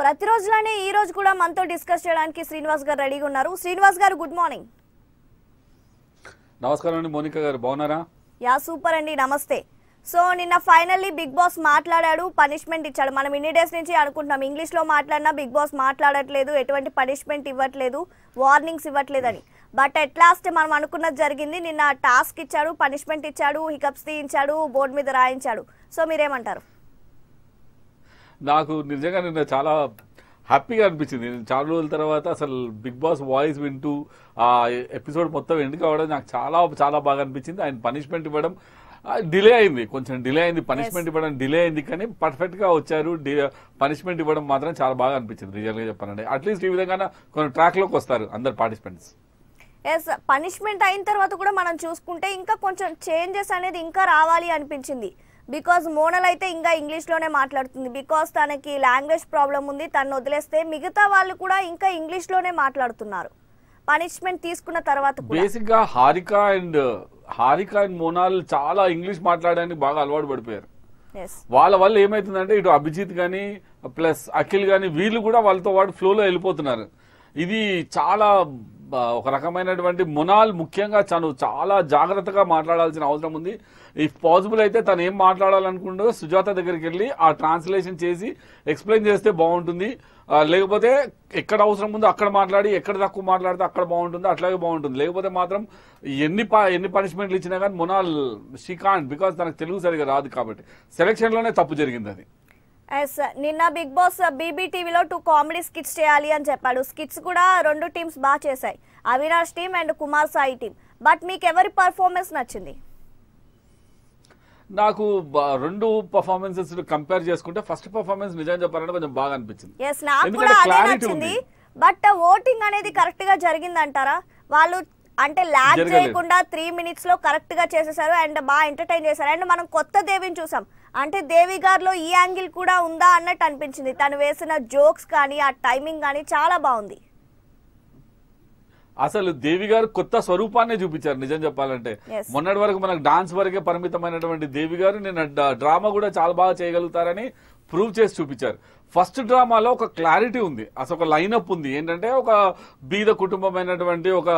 ప్రతిరోజులానే ఈ రోజు కూడా మనతో డిస్కస్ చేయడానికి శ్రీనివాస్ గారు రెడీగా ఉన్నారు శ్రీనివాస్ గారు గుడ్ మార్నింగ్ నమస్కారం అండి మోనిక గారు బాగున్నారా యా సూపర్ అండి నమస్తే సో నిన్న ఫైనల్లీ బిగ్ బాస్ మాట్లాడాడు పనిష్మెంట్ ఇచ్చాడు మనం ఇన్ని డేస్ నుంచి అనుకుంటున్నాం ఇంగ్లీష్లో మాట్లాడినా బిగ్ బాస్ మాట్లాడట్లేదు ఎటువంటి పనిష్మెంట్ ఇవ్వట్లేదు వార్నింగ్స్ ఇవ్వట్లేదని బట్ అట్ లాస్ట్ మనం అనుకున్నది జరిగింది నిన్న టాస్క్ ఇచ్చాడు పనిష్మెంట్ ఇచ్చాడు హికప్స్ తీయించాడు బోర్డు మీద రాయించాడు సో మీరేమంటారు నాకు నిజంగా నిన్న చాలా హ్యాపీగా అనిపించింది నేను చాలా రోజుల తర్వాత అసలు బిగ్ బాస్ వాయిస్ వింటూ ఆ ఎపిసోడ్ మొత్తం ఎండ్ కావడం నాకు చాలా చాలా బాగా అనిపించింది ఆయన పనిష్మెంట్ ఇవ్వడం డిలే అయింది కొంచెం డిలే అయింది పనిష్మెంట్ ఇవ్వడం డిలే అయింది కానీ పర్ఫెక్ట్గా వచ్చారు పనిష్మెంట్ ఇవ్వడం మాత్రం చాలా బాగా అనిపించింది గా చెప్పాలంటే అట్లీస్ట్ ఈ విధంగా కొన్ని ట్రాక్ లోకి వస్తారు అందరు పార్టిసిపెంట్స్ ఎస్ పనిష్మెంట్ అయిన తర్వాత కూడా మనం చూసుకుంటే ఇంకా కొంచెం చేంజెస్ అనేది ఇంకా రావాలి అనిపించింది బికాస్ మోనల్ అయితే ఇంకా ఇంగ్లీష్లోనే మాట్లాడుతుంది బికాస్ తనకి లాంగ్వేజ్ ప్రాబ్లం ఉంది తను వదిలేస్తే మిగతా వాళ్ళు కూడా ఇంకా ఇంగ్లీష్లోనే మాట్లాడుతున్నారు పనిష్మెంట్ తీసుకున్న తర్వాత బేసిక్గా హారిక అండ్ హారిక అండ్ మోనాల్ చాలా ఇంగ్లీష్ మాట్లాడడానికి బాగా అలవాటు పడిపోయారు వాళ్ళ వల్ల ఏమైతుందంటే ఇటు అభిజిత్ కానీ ప్లస్ అఖిల్ కానీ వీళ్ళు కూడా వాళ్ళతో వాడు ఫ్లోలో వెళ్ళిపోతున్నారు ఇది చాలా ఒక రకమైనటువంటి మునాల్ ముఖ్యంగా తను చాలా జాగ్రత్తగా మాట్లాడాల్సిన అవసరం ఉంది ఇఫ్ పాసిబుల్ అయితే తను ఏం మాట్లాడాలనుకుంటూ సుజాత దగ్గరికి వెళ్ళి ఆ ట్రాన్స్లేషన్ చేసి ఎక్స్ప్లెయిన్ చేస్తే బాగుంటుంది లేకపోతే ఎక్కడ అవసరం ఉందో అక్కడ మాట్లాడి ఎక్కడ తక్కువ మాట్లాడితే అక్కడ బాగుంటుంది అట్లాగే బాగుంటుంది లేకపోతే మాత్రం ఎన్ని ఎన్ని పనిష్మెంట్లు ఇచ్చినా కానీ మునాల్ షీ బికాస్ బికాజ్ తనకు తెలుగు సరిగా రాదు కాబట్టి సెలక్షన్లోనే తప్పు జరిగింది అది ఎస్ uh, నిన్న బిగ్ బాస్ బీబీ టీవీలో టూ కామెడీ స్కిట్స్ చేయాలి అని చెప్పాడు స్కిట్స్ కూడా రెండు టీమ్స్ బాగా చేశాయి Avinash team and Kumar Sai team but మీకు ఎవరి పర్ఫార్మెన్స్ నచ్చింది నాకు రెండు పర్ఫార్మెన్సెస్ కంపేర్ చేసుకుంటే ఫస్ట్ పర్ఫార్మెన్స్ నిజం చెప్పాలంటే కొంచెం బాగా అనిపించింది ఎస్ నాకు కూడా అదే నచ్చింది బట్ ఓటింగ్ uh, అనేది కరెక్ట్ గా అంటారా వాళ్ళు అంటే ల్యాగ్ చేయకుండా త్రీ మినిట్స్ లో కరెక్ట్ గా చేసేసారు అండ్ బాగా ఎంటర్టైన్ చేశారు అండ్ మనం కొత్త దేవిని చూసాం అంటే దేవి గారిలో ఈ యాంగిల్ కూడా ఉందా అన్నట్టు అనిపించింది తను వేసిన జోక్స్ కానీ ఆ టైమింగ్ కానీ చాలా బాగుంది అసలు దేవి గారు కొత్త స్వరూపాన్ని చూపించారు నిజం చెప్పాలంటే మొన్నటి వరకు మనకు డాన్స్ వరకే పరిమితమైనటువంటి దేవి గారు నేను డ్రామా కూడా చాలా బాగా చేయగలుగుతారని ప్రూవ్ చేసి చూపించారు ఫస్ట్ డ్రామాలో ఒక క్లారిటీ ఉంది అసలు ఒక లైన్అప్ ఉంది ఏంటంటే ఒక బీద కుటుంబమైనటువంటి ఒక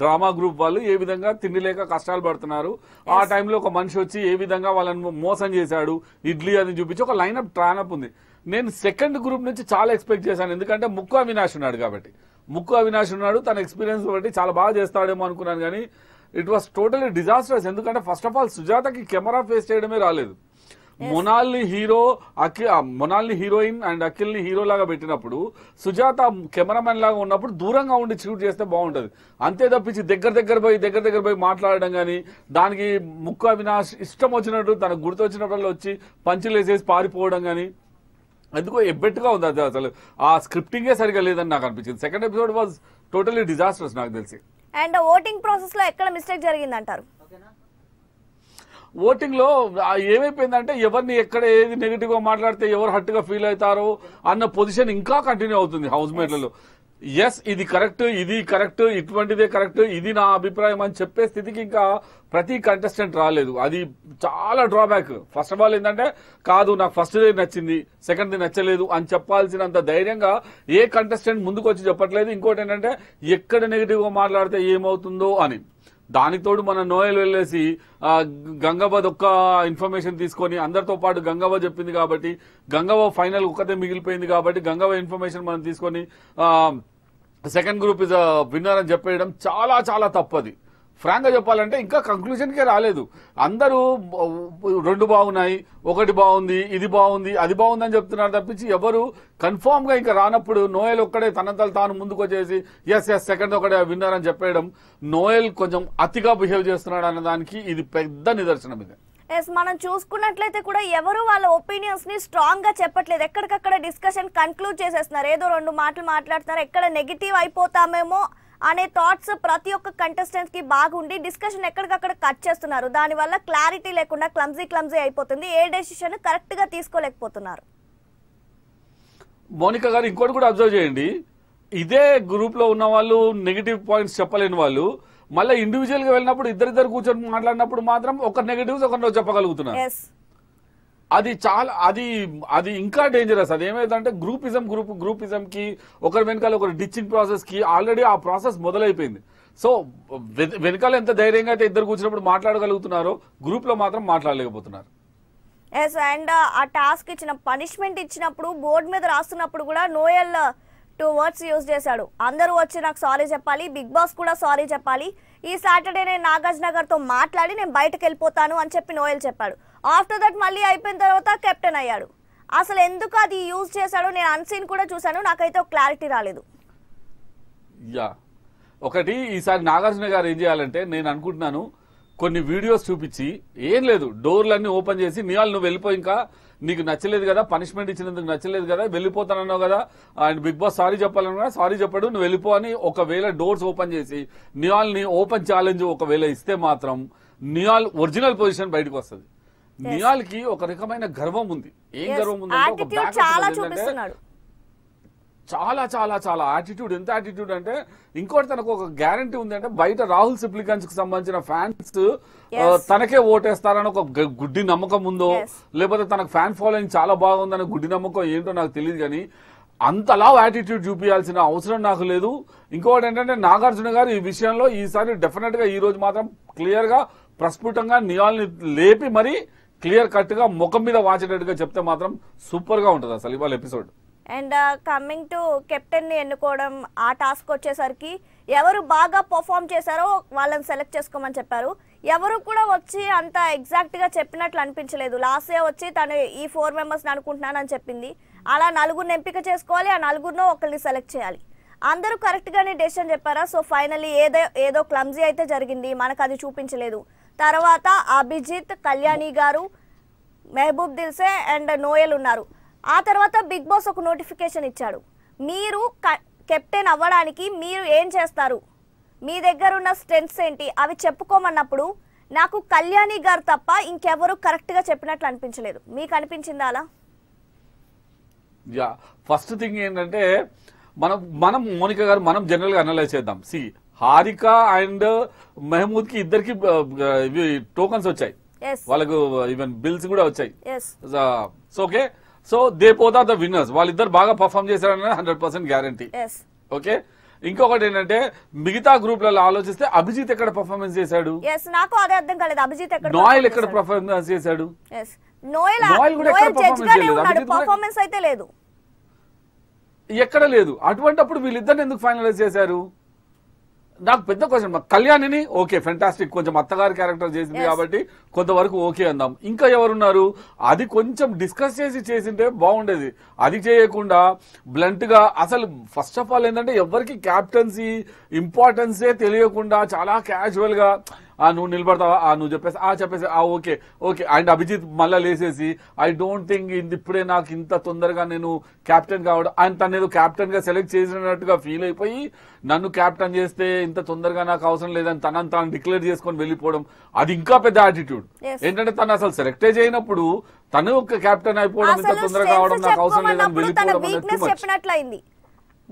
డ్రామా గ్రూప్ వాళ్ళు ఏ విధంగా తిండి లేక కష్టాలు పడుతున్నారు ఆ టైంలో ఒక మనిషి వచ్చి ఏ విధంగా వాళ్ళని మోసం చేశాడు ఇడ్లీ అని చూపించి ఒక లైన్అప్ ట్రానప్ ఉంది నేను సెకండ్ గ్రూప్ నుంచి చాలా ఎక్స్పెక్ట్ చేశాను ఎందుకంటే ముక్కు అవినాష్ ఉన్నాడు కాబట్టి ముక్కు అవినాష్ ఉన్నాడు తన ఎక్స్పీరియన్స్ బట్టి చాలా బాగా చేస్తాడేమో అనుకున్నాను కానీ ఇట్ వాస్ టోటలీ డిజాస్టర్స్ ఎందుకంటే ఫస్ట్ ఆఫ్ ఆల్ సుజాతకి కెమెరా ఫేస్ చేయడమే రాలేదు మొనాల్ని హీరో అఖిల్ మొనాల్ని హీరోయిన్ అండ్ అఖిల్ని హీరో లాగా పెట్టినప్పుడు సుజాత కెమెరామెన్ లాగా ఉన్నప్పుడు దూరంగా ఉండి షూట్ చేస్తే బాగుంటుంది అంతే తప్పించి దగ్గర దగ్గర పోయి దగ్గర దగ్గర పోయి మాట్లాడడం కానీ దానికి ముక్కు అవినాష్ ఇష్టం వచ్చినట్టు తనకు గుర్తొచ్చినప్పుడల్లా వచ్చి పంచులు వేసేసి పారిపోవడం కానీ ఎందుకో ఎబ్బెట్టుగా ఉంది అది అసలు ఆ స్క్రిప్టింగే సరిగా లేదని నాకు అనిపించింది second episode was totally disasters నాకు తెలిసి అండ్ ఓటింగ్ ప్రాసెస్ లో ఎక్కడ మిస్టేక్ జరిగింది అంటారు ఓటింగ్ లో ఏమైపోయిందంటే ఎవరిని ఎక్కడ ఏది నెగిటివ్ గా మాట్లాడితే ఎవరు హట్టుగా ఫీల్ అవుతారో అన్న పొజిషన్ ఇంకా కంటిన్యూ అవుతుంది హౌస్ మేట్లలో ఎస్ ఇది కరెక్ట్ ఇది కరెక్ట్ ఇటువంటిదే కరెక్ట్ ఇది నా అభిప్రాయం అని చెప్పే స్థితికి ఇంకా ప్రతి కంటెస్టెంట్ రాలేదు అది చాలా డ్రాబ్యాక్ ఫస్ట్ ఆఫ్ ఆల్ ఏంటంటే కాదు నాకు డే నచ్చింది సెకండ్ డే నచ్చలేదు అని చెప్పాల్సినంత ధైర్యంగా ఏ కంటెస్టెంట్ ముందుకు వచ్చి చెప్పట్లేదు ఇంకోటి ఏంటంటే ఎక్కడ నెగిటివ్గా మాట్లాడితే ఏమవుతుందో అని దానికి తోడు మన నోయలు వెళ్ళేసి గంగవ్వద్ ఒక్క ఇన్ఫర్మేషన్ తీసుకొని అందరితో పాటు గంగవ్వ చెప్పింది కాబట్టి గంగవ్వ ఫైనల్ ఒక్కతే మిగిలిపోయింది కాబట్టి గంగవ్వ ఇన్ఫర్మేషన్ మనం తీసుకొని సెకండ్ గ్రూప్ ఇస్ విన్నర్ అని చెప్పేయడం చాలా చాలా తప్పది ఫ్రాంక్గా చెప్పాలంటే ఇంకా కంక్లూజన్కే రాలేదు అందరూ రెండు బాగున్నాయి ఒకటి బాగుంది ఇది బాగుంది అది బాగుంది అని చెప్తున్నారు తప్పించి ఎవరు కన్ఫామ్గా ఇంకా రానప్పుడు నోయల్ ఒక్కడే తనంతలు తాను ముందుకు వచ్చేసి ఎస్ ఎస్ సెకండ్ ఒకడే విన్నర్ అని చెప్పేయడం నోయల్ కొంచెం అతిగా బిహేవ్ చేస్తున్నాడు అన్న దానికి ఇది పెద్ద నిదర్శనం ఇది ఎస్ మనం చూసుకున్నట్లయితే కూడా ఎవరు వాళ్ళ ఒపీనియన్స్ ని స్ట్రాంగ్ గా చెప్పట్లేదు ఎక్కడికక్కడ డిస్కషన్ కన్క్లూడ్ చేసేస్తున్నారు ఏదో రెండు మాటలు మాట్లాడుతున్నారు ఎక్కడ నెగిటివ్ అయిపోతామేమో అనే థాట్స్ ప్రతి ఒక్క కంటెస్టెంట్ కి బాగుండి డిస్కషన్ ఎక్కడికక్కడ కట్ చేస్తున్నారు దాని వల్ల క్లారిటీ లేకుండా క్లమ్జీ క్లమ్జీ అయిపోతుంది ఏ డెసిషన్ కరెక్ట్ గా తీసుకోలేకపోతున్నారు మోనిక గారు ఇంకోటి కూడా అబ్జర్వ్ చేయండి ఇదే గ్రూప్ లో ఉన్న వాళ్ళు నెగిటివ్ పాయింట్స్ చెప్పలేని వాళ్ళు మళ్ళీ ఇండివిజువల్ గా వెళ్ళినప్పుడు ఇద్దరిద్దరు కూర్చొని మాట్లాడినప్పుడు మాత్రం ఒక నెగటివ్స్ ఒక చెప్పగలుగుతున్నారు అది చాలా అది అది ఇంకా డేంజరస్ అది ఏమైందంటే గ్రూపిజం గ్రూప్ గ్రూపిజం కి ఒకరి వెనకాల ఒకరి డిచ్చింగ్ ప్రాసెస్ కి ఆల్రెడీ ఆ ప్రాసెస్ మొదలైపోయింది సో వెనకాల ఎంత ధైర్యంగా అయితే ఇద్దరు కూర్చున్నప్పుడు మాట్లాడగలుగుతున్నారో గ్రూప్ లో మాత్రం మాట్లాడలేకపోతున్నారు ఎస్ అండ్ ఆ టాస్క్ ఇచ్చిన పనిష్మెంట్ ఇచ్చినప్పుడు బోర్డు మీద రాస్తున్నప్పుడు కూడా నోయల్ టూ వర్డ్స్ యూజ్ చేశాడు అందరూ వచ్చి నాకు సారీ చెప్పాలి బిగ్ బాస్ కూడా సారీ చెప్పాలి ఈ సాటర్డే నేను నాగార్జున తో మాట్లాడి నేను బయటకు వెళ్ళిపోతాను అని చెప్పి నోయల్ చెప్పాడు ఆఫ్టర్ దట్ మళ్ళీ అయిపోయిన తర్వాత కెప్టెన్ అయ్యాడు అసలు ఎందుకు అది యూజ్ చేశాడో నేను అన్సీన్ కూడా చూశాను నాకైతే క్లారిటీ రాలేదు యా ఒకటి ఈసారి నాగార్జున గారు ఏం చేయాలంటే నేను అనుకుంటున్నాను కొన్ని వీడియోస్ చూపించి ఏం లేదు డోర్లన్నీ ఓపెన్ చేసి నియాల్ నువ్వు వెళ్ళిపోయి ఇంకా నీకు నచ్చలేదు కదా పనిష్మెంట్ ఇచ్చినందుకు నచ్చలేదు కదా వెళ్ళిపోతానన్నావు కదా అండ్ బిగ్ బాస్ సారీ చెప్పాలన్నా సారీ చెప్పాడు నువ్వు వెళ్ళిపో అని ఒకవేళ డోర్స్ ఓపెన్ చేసి నియాల్ని ఓపెన్ ఛాలెంజ్ ఒకవేళ ఇస్తే మాత్రం నియాల్ ఒరిజినల్ పొజిషన్ బయటకు వస్తుంది నియాల్కి ఒక రకమైన గర్వం ఉంది ఏం గర్వం ఉంది చాలా చాలా చాలా యాటిట్యూడ్ ఎంత యాటిట్యూడ్ అంటే ఇంకోటి తనకు ఒక గ్యారంటీ ఉంది అంటే బయట రాహుల్ సిప్లికన్స్ కి సంబంధించిన ఫ్యాన్స్ uh, తనకే ఓటేస్తారని ఒక గుడ్డి నమ్మకం ఉందో లేకపోతే తనకు ఫ్యాన్ ఫాలోయింగ్ చాలా బాగుందనే గుడ్డి నమ్మకం ఏంటో నాకు తెలియదు కానీ అంతలా యాటిట్యూడ్ చూపించాల్సిన అవసరం నాకు లేదు ఇంకోటి ఏంటంటే నాగార్జున గారు ఈ విషయంలో ఈసారి డెఫినెట్ గా ఈ రోజు మాత్రం క్లియర్ గా ప్రస్ఫుటంగా నియాల్ని లేపి మరీ క్లియర్ కట్ గా ముఖం మీద వాచేటట్టుగా చెప్తే మాత్రం సూపర్ గా ఉంటుంది అసలు ఇవాళ ఎపిసోడ్ అండ్ కమ్మింగ్ టు కెప్టెన్ని ఎన్నుకోవడం ఆ టాస్క్ వచ్చేసరికి ఎవరు బాగా పర్ఫామ్ చేశారో వాళ్ళని సెలెక్ట్ చేసుకోమని చెప్పారు ఎవరు కూడా వచ్చి అంత ఎగ్జాక్ట్గా చెప్పినట్లు అనిపించలేదు లాస్ట్ వచ్చి తను ఈ ఫోర్ మెంబర్స్ని అనుకుంటున్నానని చెప్పింది అలా నలుగురిని ఎంపిక చేసుకోవాలి ఆ నలుగురినో ఒకరిని సెలెక్ట్ చేయాలి అందరూ కరెక్ట్గానే డెసిషన్ చెప్పారా సో ఫైనల్లీ ఏదో ఏదో క్లమ్జీ అయితే జరిగింది మనకు అది చూపించలేదు తర్వాత అభిజిత్ కళ్యాణి గారు మెహబూబ్ దిల్సే అండ్ నోయల్ ఉన్నారు ఆ తర్వాత బిగ్ బాస్ ఒక నోటిఫికేషన్ ఇచ్చాడు మీరు కెప్టెన్ అవ్వడానికి మీరు ఏం చేస్తారు మీ దగ్గర ఉన్న స్ట్రెంగ్స్ ఏంటి అవి చెప్పుకోమన్నప్పుడు నాకు కళ్యాణి గారు తప్ప ఇంకెవరు కరెక్ట్గా చెప్పినట్లు అనిపించలేదు మీకు అనిపించింది అలా యా ఫస్ట్ థింగ్ ఏంటంటే మనం మనం మోనిక గారు మనం జనరల్గా అనలైజ్ చేద్దాం సి హారిక అండ్ మెహమూద్కి ఇద్దరికి టోకన్స్ వచ్చాయి వాళ్ళకు ఈవెన్ బిల్స్ కూడా వచ్చాయి సో ఓకే సో దే పోతా ద విన్నర్స్ వాళ్ళిద్దరు బాగా పర్ఫామ్ చేశారని హండ్రెడ్ పర్సెంట్ గ్యారంటీ ఓకే ఇంకొకటి ఏంటంటే మిగతా గ్రూప్లలో ఆలోచిస్తే అభిజిత్ ఎక్కడ పర్ఫార్మెన్స్ చేశాడు నాకు అదే అర్థం కాలేదు అభిజిత్ ఎక్కడ ఎక్కడ పర్ఫార్మెన్స్ చేశాడు కూడా ఎక్కడ లేదు ఎక్కడ లేదు అటువంటిప్పుడు వీళ్ళిద్దరిని ఎందుకు ఫైనలైజ్ చేశారు నాకు పెద్ద క్వశ్చన్ కళ్యాణిని ఓకే ఫెంటాస్టిక్ కొంచెం అత్తగారి క్యారెక్టర్ చేసింది కాబట్టి కొంతవరకు ఓకే అందాం ఇంకా ఎవరున్నారు అది కొంచెం డిస్కస్ చేసి చేసింటే బాగుండేది అది చేయకుండా బ్లంట్ గా అసలు ఫస్ట్ ఆఫ్ ఆల్ ఏంటంటే ఎవరికి క్యాప్టెన్సీ ఇంపార్టెన్సే తెలియకుండా చాలా క్యాజువల్ గా ఆ నువ్వు నిలబడతావా ఆ నువ్వు చెప్పేసి ఆ చెప్పేసి ఆ ఓకే ఓకే అండ్ అభిజిత్ మళ్ళీ లేసేసి ఐ డోంట్ థింక్ ఇది ఇప్పుడే నాకు ఇంత తొందరగా నేను క్యాప్టెన్ కావడం ఆయన తను ఏదో క్యాప్టెన్గా సెలెక్ట్ చేసినట్టుగా ఫీల్ అయిపోయి నన్ను క్యాప్టెన్ చేస్తే ఇంత తొందరగా నాకు అవసరం లేదని తనని తాను డిక్లేర్ చేసుకొని వెళ్ళిపోవడం అది ఇంకా పెద్ద యాటిట్యూడ్ ఏంటంటే తను అసలు సెలెక్టే చేయనప్పుడు తను ఒక క్యాప్టెన్ అయిపోవడం ఇంత తొందరగా కావడం నాకు అవసరం లేదని వెళ్ళిపోవడం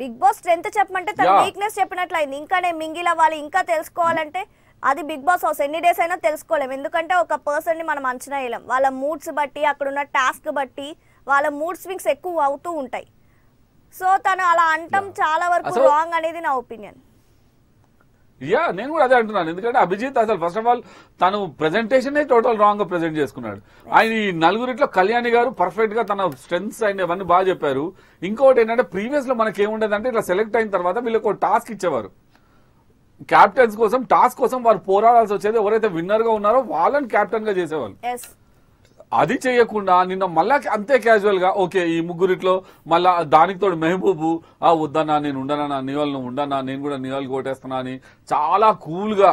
బిగ్ బాస్ స్ట్రెంత్ చెప్పమంటే తన వీక్నెస్ చెప్పినట్లయింది ఇంకా నేను మింగిల వాళ్ళు ఇంకా తెలుసుకోవాలంటే అది బిగ్ బాస్ హౌస్ ఎన్ని డేస్ అయినా తెలుసుకోలేము ఎందుకంటే ఒక పర్సన్ని మనం అంచనా వేయలేం వాళ్ళ మూడ్స్ బట్టి అక్కడున్న టాస్క్ బట్టి వాళ్ళ మూడ్ స్వింగ్స్ ఎక్కువ అవుతూ ఉంటాయి సో తను అలా అంటాం చాలా వరకు రాంగ్ అనేది నా ఒపీనియన్ యా నేను కూడా అదే అంటున్నాను ఎందుకంటే అభిజిత్ అసలు ఫస్ట్ ఆఫ్ ఆల్ తను ప్రెజెంటేషనే టోటల్ రాంగ్ గా ప్రెజెంట్ చేసుకున్నాడు ఆయన ఈ నలుగురిట్లో కళ్యాణి గారు పర్ఫెక్ట్ గా తన స్ట్రెంగ్స్ అయిన ఇవన్నీ బాగా చెప్పారు ఇంకోటి ఏంటంటే ప్రీవియస్ లో మనకి ఏముండదంటే ఇట్లా సెలెక్ట్ అయిన తర్వాత వీళ్ళకి ఒక టాస్క్ ఇచ్చేవారు క్యాప్టెన్స్ కోసం టాస్ కోసం వారు పోరాడాల్సి వచ్చేది ఎవరైతే విన్నర్ గా ఉన్నారో వాళ్ళని క్యాప్టెన్ గా చేసేవాళ్ళు అది చేయకుండా నిన్న మళ్ళా అంతే క్యాజువల్ గా ఓకే ఈ ముగ్గురిట్లో మళ్ళా దానికి తోడు మెహబూబు ఆ వద్దన్నా నేను ఉండనా నీ వాళ్ళు ఉండనా నేను కూడా నీ వాళ్ళు అని చాలా కూల్ గా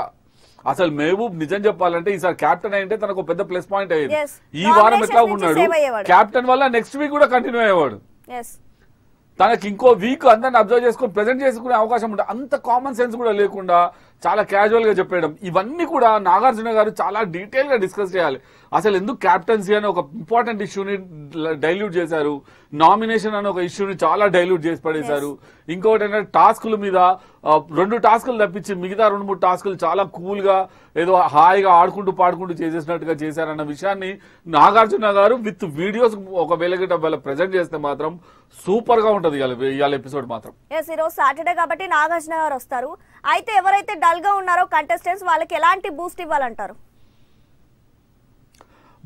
అసలు మెహబూబ్ నిజం చెప్పాలంటే ఈసారి క్యాప్టెన్ అయ్యంటే తనకు పెద్ద ప్లస్ పాయింట్ అయ్యింది ఈ వారం ఎట్లా ఉన్నాడు క్యాప్టెన్ వల్ల నెక్స్ట్ వీక్ కూడా కంటిన్యూ అయ్యేవాడు తనకి ఇంకో వీక్ అందరిని అబ్జర్వ్ చేసుకుని ప్రజెంట్ చేసుకునే అవకాశం ఉంటుంది అంత కామన్ సెన్స్ కూడా లేకుండా చాలా క్యాజువల్ గా చెప్పేయడం ఇవన్నీ కూడా నాగార్జున గారు చాలా డీటెయిల్ గా డిస్కస్ చేయాలి అసలు ఎందుకు క్యాప్టెన్సీ అనే ఒక ఇంపార్టెంట్ ఇష్యూని డైల్యూట్ చేశారు నామినేషన్ అనే ఒక ఇష్యూని చాలా డైల్యూట్ చేసి పడేశారు ఇంకొకటి ఏంటంటే టాస్కుల మీద రెండు టాస్కులు తప్పించి మిగతా రెండు మూడు టాస్కులు చాలా కూల్ గా ఏదో హాయిగా ఆడుకుంటూ పాడుకుంటూ చేసేసినట్టుగా చేశారన్న విషయాన్ని నాగార్జున గారు విత్ వీడియోస్ ఒక గట్ట ప్రజెంట్ చేస్తే మాత్రం సూపర్ గా ఉంటది ఇవాళ ఎపిసోడ్ మాత్రం ఈరోజు సాటర్డే కాబట్టి నాగార్జున గారు వస్తారు అయితే ఎవరైతే డల్ గా ఉన్నారో కంటెస్టెంట్స్ వాళ్ళకి ఎలాంటి బూస్ట్ ఇవ్వాలంటారు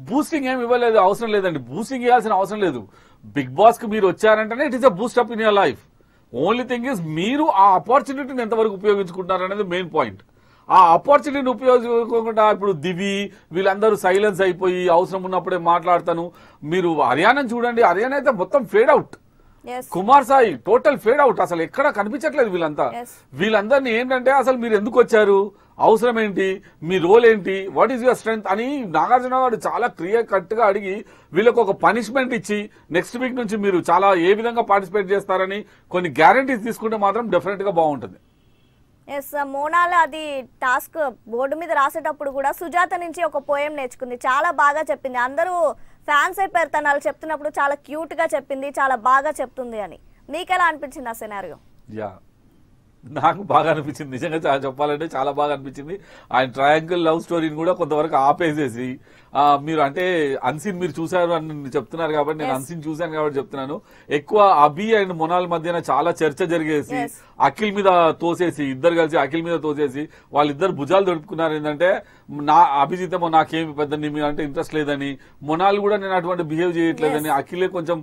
బూస్టింగ్ ఏమి ఇవ్వలేదు అవసరం లేదండి బూస్టింగ్ ఇవ్వాల్సిన అవసరం లేదు బిగ్ బాస్ కి మీరు వచ్చారంటేనే it is a boost up in your life only thing is మీరు ఆ ఆపర్చునిటీని ఎంతవరకు ఉపయోగించుకుంటున్నారు అనేది మెయిన్ పాయింట్ ఆ ఆపర్చునిటీని ఉపయోగించుకోకుండా ఇప్పుడు దివి వీళ్ళందరూ సైలెన్స్ అయిపోయి అవసరం ఉన్నప్పుడే మాట్లాడతాను మీరు హర్యానా చూడండి హర్యానా అయితే మొత్తం fade out Kumar Sai total fade out అసలు ఎక్కడ కనిపించట్లేదు వీళ్ళంతా వీళ్ళందరినీ ఏంటంటే అసలు మీరు ఎందుకు వచ్చారు అవసరం ఏంటి మీ రోల్ ఏంటి వాట్ ఈస్ యువర్ స్ట్రెంగ్త్ అని నాగార్జున వాడు చాలా క్లియర్ కట్ గా అడిగి వీళ్ళకు ఒక పనిష్మెంట్ ఇచ్చి నెక్స్ట్ వీక్ నుంచి మీరు చాలా ఏ విధంగా పార్టిసిపేట్ చేస్తారని కొన్ని గ్యారంటీస్ తీసుకుంటే మాత్రం డెఫినెట్ గా బాగుంటుంది ఎస్ మోనాల అది టాస్క్ బోర్డు మీద రాసేటప్పుడు కూడా సుజాత నుంచి ఒక పోయం నేర్చుకుంది చాలా బాగా చెప్పింది అందరూ ఫ్యాన్సే పెడతాను చెప్తున్నప్పుడు చాలా క్యూట్ గా చెప్పింది చాలా బాగా చెప్తుంది అని నీకెలా అనిపించింది ఆ సినారియో యా నాకు బాగా అనిపించింది నిజంగా చెప్పాలంటే చాలా బాగా అనిపించింది ఆయన ట్రయాంగిల్ లవ్ స్టోరీని కూడా కొంతవరకు ఆపేసేసి మీరు అంటే అన్సీన్ మీరు చూశారు అని చెప్తున్నారు కాబట్టి నేను అన్సీన్ చూశాను కాబట్టి చెప్తున్నాను ఎక్కువ అభి అండ్ మొనాల్ మధ్యన చాలా చర్చ జరిగేసి అఖిల్ మీద తోసేసి ఇద్దరు కలిసి అఖిల్ మీద తోసేసి వాళ్ళిద్దరు భుజాలు దొడుపుకున్నారు ఏంటంటే నా అభిజితమో నాకేమి పెద్ద మీద అంటే ఇంట్రెస్ట్ లేదని మొనాలు కూడా నేను అటువంటి బిహేవ్ చేయట్లేదని అఖిలే కొంచెం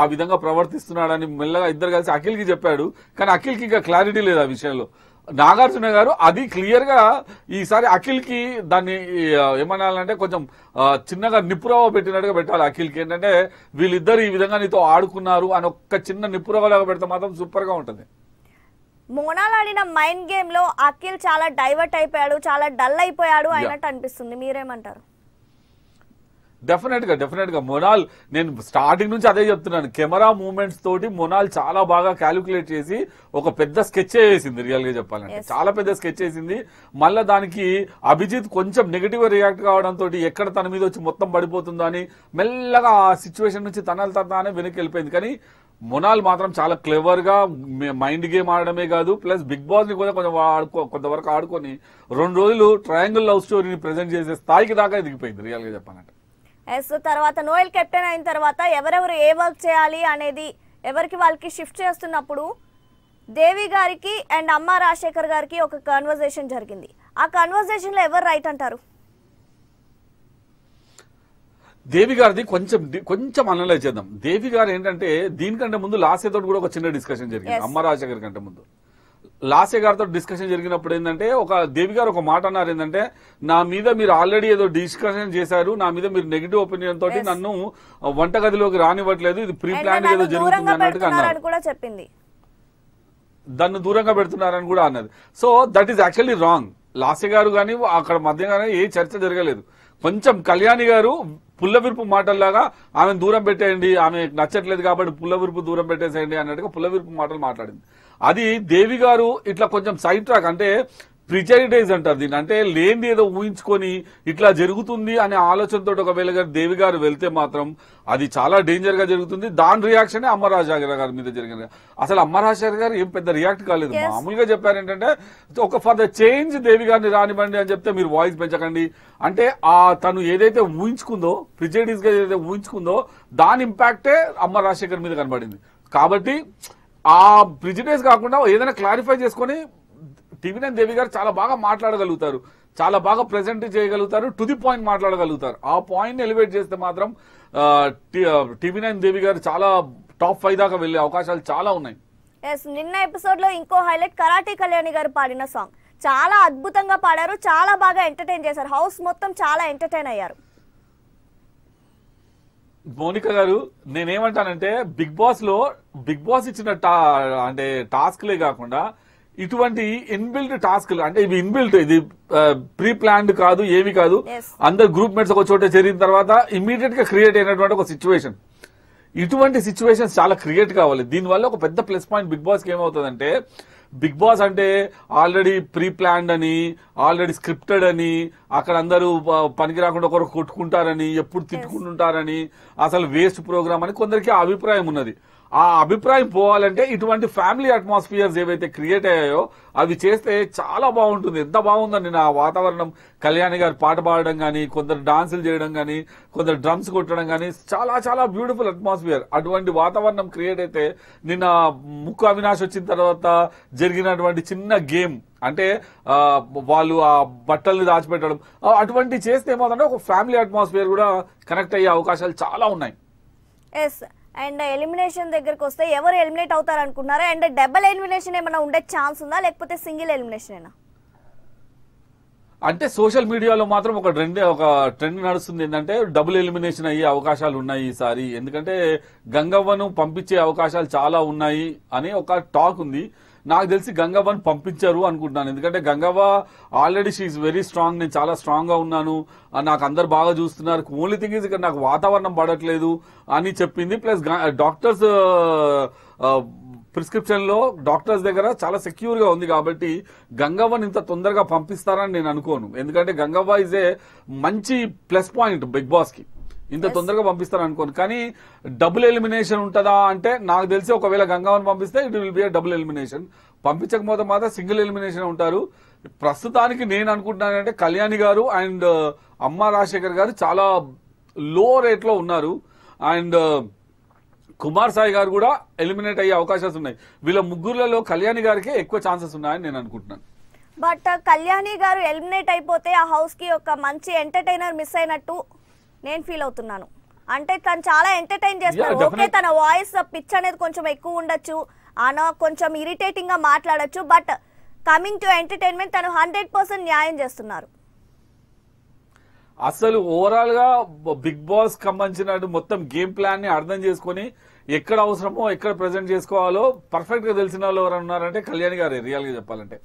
ఆ విధంగా ప్రవర్తిస్తున్నాడని మెల్లగా ఇద్దరు కలిసి అఖిల్ కి చెప్పాడు కానీ అఖిల్ కి ఇంకా క్లారిటీ లేదు ఆ విషయంలో నాగార్జున గారు అది క్లియర్ గా ఈసారి అఖిల్ కి దాన్ని ఏమనాలంటే కొంచెం చిన్నగా నిపురవ పెట్టినట్టుగా పెట్టాలి అఖిల్ కి ఏంటంటే వీళ్ళిద్దరు ఈ విధంగా నీతో ఆడుకున్నారు అని ఒక్క చిన్న నిపురవలాగా పెడితే మాత్రం సూపర్ గా ఉంటుంది మోనాల్ ఆడిన మైండ్ గేమ్ లో అఖిల్ చాలా డైవర్ట్ అయిపోయాడు చాలా డల్ అయిపోయాడు అయినట్టు అనిపిస్తుంది మీరేమంటారు డెఫినెట్ గా డెఫినెట్ గా మొనాల్ నేను స్టార్టింగ్ నుంచి అదే చెప్తున్నాను కెమెరా మూమెంట్స్ తోటి మొనాల్ చాలా బాగా క్యాలిక్యులేట్ చేసి ఒక పెద్ద స్కెచ్ వేసింది రియల్ గా చెప్పాలంటే చాలా పెద్ద స్కెచ్ వేసింది మళ్ళీ దానికి అభిజిత్ కొంచెం నెగిటివ్ రియాక్ట్ కావడంతో ఎక్కడ తన మీద వచ్చి మొత్తం పడిపోతుందో అని మెల్లగా ఆ సిచ్యువేషన్ నుంచి తనల తనే వెనక్కి వెళ్ళిపోయింది కానీ మొనాల్ మాత్రం చాలా క్లెవర్ గా మైండ్ గేమ్ ఆడడమే కాదు ప్లస్ బిగ్ బాస్ ని కూడా కొంచెం ఆడుకో కొంతవరకు ఆడుకొని రెండు రోజులు ట్రయాంగిల్ లవ్ స్టోరీని ప్రెజెంట్ చేసే స్థాయికి దాకా ఎదిగిపోయింది రియల్ గా చెప్పాలంటే ఎస్ తర్వాత నోయల్ కెప్టెన్ అయిన తర్వాత ఎవరెవరు ఏ వర్క్ చేయాలి అనేది ఎవరికి వాళ్ళకి షిఫ్ట్ చేస్తున్నప్పుడు దేవి గారికి అండ్ అమ్మ రాజశేఖర్ గారికి ఒక కన్వర్జేషన్ జరిగింది ఆ కన్వర్జేషన్లో ఎవరు రైట్ అంటారు దేవి గారిది కొంచెం కొంచెం అనలైజ్ చేద్దాం దేవి గారు ఏంటంటే దీనికంటే ముందు లాసే తోటి కూడా ఒక చిన్న డిస్కషన్ జరిగింది అమ్మ రాజశేఖర్ కంటే ముందు లాసే గారితో డిస్కషన్ జరిగినప్పుడు ఏంటంటే ఒక దేవి గారు ఒక మాట అన్నారు ఏంటంటే నా మీద మీరు ఆల్రెడీ ఏదో డిస్కషన్ చేశారు నా మీద మీరు నెగిటివ్ ఒపీనియన్ తోటి నన్ను వంటగదిలోకి రానివ్వట్లేదు ఇది ప్రీ ప్లాన్ ఏదో జరుగుతుంది అన్నట్టుగా అన్నారు దాన్ని దూరంగా పెడుతున్నారని కూడా అన్నది so that is actually wrong Lasya గారు కానీ అక్కడ మధ్య కానీ ఏ చర్చ జరగలేదు కొంచెం కళ్యాణి గారు పుల్ల విరుపు మాటల్లాగా ఆమె దూరం పెట్టేయండి ఆమె నచ్చట్లేదు కాబట్టి పుల్ల విరుపు దూరం పెట్టేసేయండి అన్నట్టుగా పుల్ల విరుపు మాటలు మాట్లాడింది అది దేవి గారు ఇట్లా కొంచెం సైడ్ ట్రాక్ అంటే ప్రిచారిటైజ్ అంటారు దీన్ని అంటే లేనిది ఏదో ఊహించుకొని ఇట్లా జరుగుతుంది అనే ఆలోచనతో ఒకవేళ గారు దేవి గారు వెళ్తే మాత్రం అది చాలా డేంజర్ గా జరుగుతుంది దాని రియాక్షన్ అమరాజాగర్ గారి మీద జరిగింది అసలు అమరాజాగర్ గారు ఏం పెద్ద రియాక్ట్ కాలేదు మామూలుగా చెప్పారు ఏంటంటే ఒక ఫర్ ద చేంజ్ దేవి గారిని రానివ్వండి అని చెప్తే మీరు వాయిస్ పెంచకండి అంటే ఆ తను ఏదైతే ఊహించుకుందో ప్రిచారిటీస్ గా ఏదైతే ఊహించుకుందో దాని ఇంపాక్టే అమ్మ రాజశేఖర్ మీద కనబడింది కాబట్టి ఆ ప్రిజిడేస్ కాకుండా ఏదైనా క్లారిఫై చేసుకొని టివినన్ దేవి గారు చాలా బాగా మాట్లాడగలుగుతారు చాలా బాగా ప్రజెంట్ చేయగలుగుతారు టు ది పాయింట్ మాట్లాడగలుగుతారు ఆ పాయింట్ని ఎలివేట్ చేస్తే మాత్రం టివినన్ దేవి గారు చాలా టాప్ ఫైవ్ దాకా వెళ్లే అవకాశాలు చాలా ఉన్నాయి నిన్న ఎపిసోడ్ లో ఇంకో హైలైట్ కరాటే కళ్యాణి గారు పాడిన సాంగ్ చాలా అద్భుతంగా పాడారు చాలా బాగా ఎంటర్టైన్ చేశారు హౌస్ మొత్తం చాలా ఎంటర్టైన్ అయ్యారు మోనిక గారు నేనేమంటానంటే బిగ్ బాస్ లో బిగ్ బాస్ ఇచ్చిన అంటే టాస్క్లే కాకుండా ఇటువంటి ఇన్బిల్ట్ టాస్క్లు అంటే ఇవి ఇన్బిల్డ్ ఇది ప్రీ ప్లాన్డ్ కాదు ఏవి కాదు అందరు గ్రూప్ మేట్స్ ఒక చోట చేరిన తర్వాత ఇమీడియట్ గా క్రియేట్ అయినటువంటి ఒక సిచ్యువేషన్ ఇటువంటి సిచ్యువేషన్ చాలా క్రియేట్ కావాలి దీనివల్ల ఒక పెద్ద ప్లస్ పాయింట్ బిగ్ బాస్ కి ఏమవుతుందంటే బిగ్ బాస్ అంటే ఆల్రెడీ ప్రీ ప్లాన్డ్ అని ఆల్రెడీ స్క్రిప్టెడ్ అని అక్కడ అందరూ పనికి రాకుండా ఒకరు కొట్టుకుంటారని ఎప్పుడు తిట్టుకుంటుంటారని అసలు వేస్ట్ ప్రోగ్రామ్ అని కొందరికి అభిప్రాయం ఉన్నది ఆ అభిప్రాయం పోవాలంటే ఇటువంటి ఫ్యామిలీ అట్మాస్ఫియర్స్ ఏవైతే క్రియేట్ అయ్యాయో అవి చేస్తే చాలా బాగుంటుంది ఎంత బాగుందండి నా వాతావరణం కళ్యాణి గారు పాట పాడడం కానీ కొందరు డాన్సులు చేయడం కానీ కొందరు డ్రమ్స్ కొట్టడం కానీ చాలా చాలా బ్యూటిఫుల్ అట్మాస్ఫియర్ అటువంటి వాతావరణం క్రియేట్ అయితే నిన్న ముక్కు అవినాష్ వచ్చిన తర్వాత జరిగినటువంటి చిన్న గేమ్ అంటే వాళ్ళు ఆ బట్టల్ని దాచిపెట్టడం అటువంటి చేస్తే ఏమవుతుందంటే ఒక ఫ్యామిలీ అట్మాస్ఫియర్ కూడా కనెక్ట్ అయ్యే అవకాశాలు చాలా ఉన్నాయి ఎస్ అండ్ ఎలిమినేషన్ దగ్గరకు వస్తే ఎవరు ఎలిమినేట్ అవుతారు అనుకున్నారా అండ్ డబల్ ఎలిమినేషన్ ఏమైనా ఉండే ఛాన్స్ ఉందా లేకపోతే సింగిల్ ఎలిమినేషన్ అంటే సోషల్ మీడియాలో మాత్రం ఒక ట్రెండ్ ఒక ట్రెండ్ నడుస్తుంది ఏంటంటే డబుల్ ఎలిమినేషన్ అయ్యే అవకాశాలు ఉన్నాయి ఈసారి ఎందుకంటే గంగవ్వను పంపించే అవకాశాలు చాలా ఉన్నాయి అని ఒక టాక్ ఉంది నాకు తెలిసి గంగవ్వని పంపించారు అనుకుంటున్నాను ఎందుకంటే Gangavva already she is very strong నేను చాలా స్ట్రాంగ్గా ఉన్నాను నాకు అందరు బాగా చూస్తున్నారు ఓన్లీ థింగ్ ఇస్ ఇక్కడ నాకు వాతావరణం పడట్లేదు అని చెప్పింది ప్లస్ డాక్టర్స్ ప్రిస్క్రిప్షన్లో డాక్టర్స్ దగ్గర చాలా సెక్యూర్గా ఉంది కాబట్టి గంగవ్వని ఇంత తొందరగా పంపిస్తారని నేను అనుకోను ఎందుకంటే గంగవ్వ ఇస్ ఏ మంచి ప్లస్ పాయింట్ బిగ్ బాస్కి ఇంత తొందరగా పంపిస్తారు అనుకోను కానీ డబుల్ ఎలిమినేషన్ ఉంటుందా అంటే నాకు తెలిసి ఒకవేళ గంగావన్ పంపిస్తే it will be double elimination పంపించకపోతే మాత్రం సింగిల్ ఎలిమినేషన్ ఉంటారు ప్రస్తుతానికి నేను అనుకుంటున్నానంటే కళ్యాణి గారు అండ్ uh, అమ్మ రాజశేఖర్ గారు చాలా లో రేట్లో ఉన్నారు అండ్ uh, కుమార్ సాయి గారు కూడా ఎలిమినేట్ అయ్యే అవకాశాలు ఉన్నాయి వీళ్ళ ముగ్గురులలో కళ్యాణి గారికే ఎక్కువ ఛాన్సెస్ ఉన్నాయని నేను అనుకుంటున్నాను బట్ uh, కళ్యాణి గారు ఎలిమినేట్ అయిపోతే ఆ హౌస్ కి ఒక మంచి ఎంటర్టైనర్ మిస్ అయినట్టు నేను ఫీల్ అవుతున్నాను అంటే తను చాలా ఎంటర్టైన్ చేస్తాడు ఓకే తన వాయిస్ పిచ్ అనేది కొంచెం ఎక్కువ ఉండొచ్చు ఆనో కొంచెం ఇరిటేటింగ్ గా మాట్లాడచ్చు బట్ కమింగ్ టు ఎంటర్టైన్మెంట్ తను హండ్రెడ్ పర్సెంట్ న్యాయం చేస్తున్నారు అసలు ఓవరాల్ గా బిగ్ బాస్ సంబంధించిన మొత్తం గేమ్ ప్లాన్ ని అర్థం చేసుకుని ఎక్కడ అవసరమో ఎక్కడ ప్రజెంట్ చేసుకోవాలో పర్ఫెక్ట్ గా తెలిసిన వాళ్ళు ఎవరన్నారంటే కళ్యాణ్ గారే రియల్ గా చెప్పాలంటే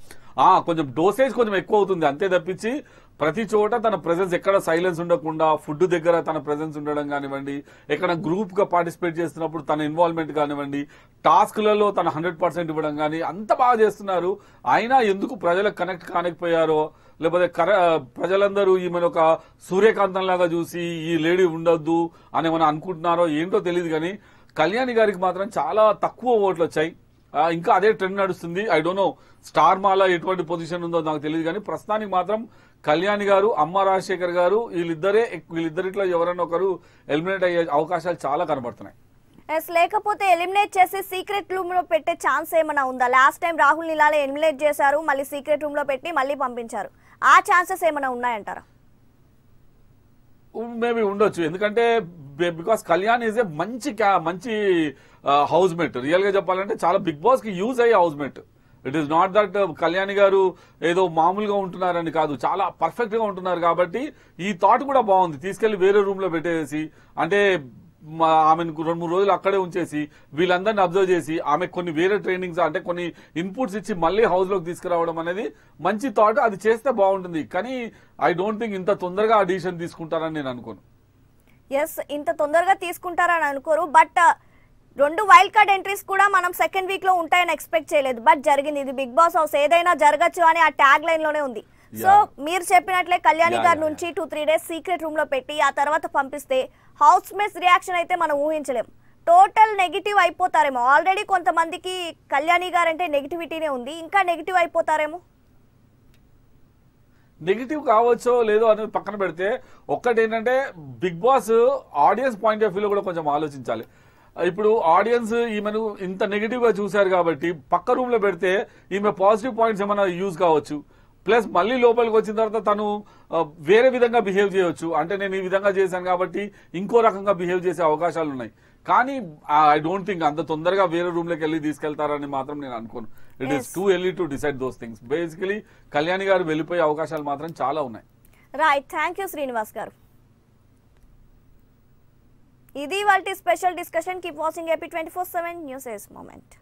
ఆ కొంచెం డోసేజ్ కొంచెం ఎక్కువ అవుతుంది అంతే తప్పించి ప్రతి చోట తన ప్రెజెన్స్ ఎక్కడ సైలెన్స్ ఉండకుండా ఫుడ్ దగ్గర తన ప్రెజెన్స్ ఉండడం కానివ్వండి ఎక్కడ గ్రూప్గా పార్టిసిపేట్ చేస్తున్నప్పుడు తన ఇన్వాల్వ్మెంట్ కానివ్వండి టాస్క్లలో తన హండ్రెడ్ పర్సెంట్ ఇవ్వడం కానీ అంత బాగా చేస్తున్నారు అయినా ఎందుకు ప్రజలకు కనెక్ట్ కానకపోయారో లేకపోతే కర ప్రజలందరూ ఈమెను ఒక లాగా చూసి ఈ లేడీ ఉండొద్దు అని మనం అనుకుంటున్నారో ఏంటో తెలియదు కానీ కళ్యాణి గారికి మాత్రం చాలా తక్కువ ఓట్లు వచ్చాయి ఇంకా అదే ట్రెండ్ నడుస్తుంది ఐ డోంట్ నో స్టార్ మాల ఎటువంటి పొజిషన్ ఉందో నాకు తెలియదు కానీ ప్రస్తుతానికి మాత్రం కళ్యాణ్ గారు అమ్మ రాజశేఖర్ గారు వీళ్ళిద్దరే వీళ్ళిద్దరిట్లో ఎవరైనా ఒకరు ఎలిమినేట్ అయ్యే అవకాశాలు చాలా కనబడుతున్నాయి ఎస్ లేకపోతే ఎలిమినేట్ చేసి సీక్రెట్ రూమ్ లో పెట్టే ఛాన్స్ ఏమైనా ఉందా లాస్ట్ టైం రాహుల్ నిలాల ఎలిమినేట్ చేశారు మళ్ళీ సీక్రెట్ రూమ్ లో పెట్టి మళ్ళీ పంపించారు ఆ ఛాన్సెస్ ఏమైనా ఉన్నాయంటారా మేబీ ఉండొచ్చు ఎందుకంటే బికాస్ కళ్యాణ్ ఈజ్ ఏ మంచి మంచి హౌస్ మేట్ రియల్గా చెప్పాలంటే చాలా బిగ్ బాస్కి యూజ్ అయ్యే house mate it is not that Kalyan గారు ఏదో మామూలుగా ఉంటున్నారని కాదు చాలా పర్ఫెక్ట్ గా ఉంటున్నారు కాబట్టి ఈ థాట్ కూడా బాగుంది తీసుకెళ్లి వేరే రూమ్ లో పెట్టేసి అంటే ఆమెను రెండు మూడు రోజులు అక్కడే ఉంచేసి వీళ్ళందరిని అబ్జర్వ్ చేసి ఆమె కొన్ని వేరే ట్రైనింగ్స్ అంటే కొన్ని ఇన్పుట్స్ ఇచ్చి మళ్ళీ హౌస్ లోకి తీసుకురావడం అనేది మంచి థాట్ అది చేస్తే బాగుంటుంది కానీ ఐ డోంట్ థింక్ ఇంత తొందరగా ఆ డిసిషన్ తీసుకుంటారని నేను అనుకోను ఎస్ ఇంత తొందరగా తీసుకుంటారని అనుకోరు బట్ రెండు వైల్డ్ కార్డ్ ఎంట్రీస్ కూడా మనం సెకండ్ వీక్ లో ఉంటాయని ఎక్స్పెక్ట్ చేయలేదు బట్ జరిగింది ఇది బిగ్ బాస్ హౌస్ ఏదైనా జరగచ్చు అని ఆ ట్యాగ్ లైన్ లోనే ఉంది సో మీరు చెప్పినట్లే కళ్యాణి గారి నుంచి two three days secret room లో పెట్టి ఆ తర్వాత పంపిస్తే హౌస్ మేట్స్ రియాక్షన్ అయితే మనం ఊహించలేం టోటల్ నెగిటివ్ అయిపోతారేమో ఆల్రెడీ కొంతమందికి కళ్యాణి గారు అంటే నెగిటివిటీనే ఉంది ఇంకా నెగిటివ్ అయిపోతారేమో నెగిటివ్ కావచ్చో లేదో అనేది పక్కన పెడితే ఒక్కటి ఏంటంటే Bigg Boss audience point of వ్యూలో కూడా కొంచెం ఆలోచించాలి ఇప్పుడు ఆడియన్స్ ఈమెను ఇంత నెగిటివ్ గా చూశారు కాబట్టి పక్క రూమ్ లో పెడితే ఈమె పాజిటివ్ పాయింట్స్ ఏమైనా యూజ్ కావచ్చు ప్లస్ మళ్ళీ లోపలికి వచ్చిన తర్వాత తను వేరే విధంగా బిహేవ్ చేయొచ్చు అంటే నేను ఈ విధంగా చేశాను కాబట్టి ఇంకో రకంగా బిహేవ్ చేసే అవకాశాలు ఉన్నాయి కానీ ఐ డోంట్ థింక్ అంత తొందరగా వేరే రూమ్ లోకి వెళ్ళి తీసుకెళ్తారని మాత్రం నేను అనుకోను it is too early to decide those things basically Kalyani గారు వెళ్ళిపోయే అవకాశాలు మాత్రం చాలా ఉన్నాయి రైట్ థ్యాంక్ యూ శ్రీనివాస్ గారు ఇది వాళ్ళ special discussion keep watching AP twenty four seven news ఎస్ మూమెంట్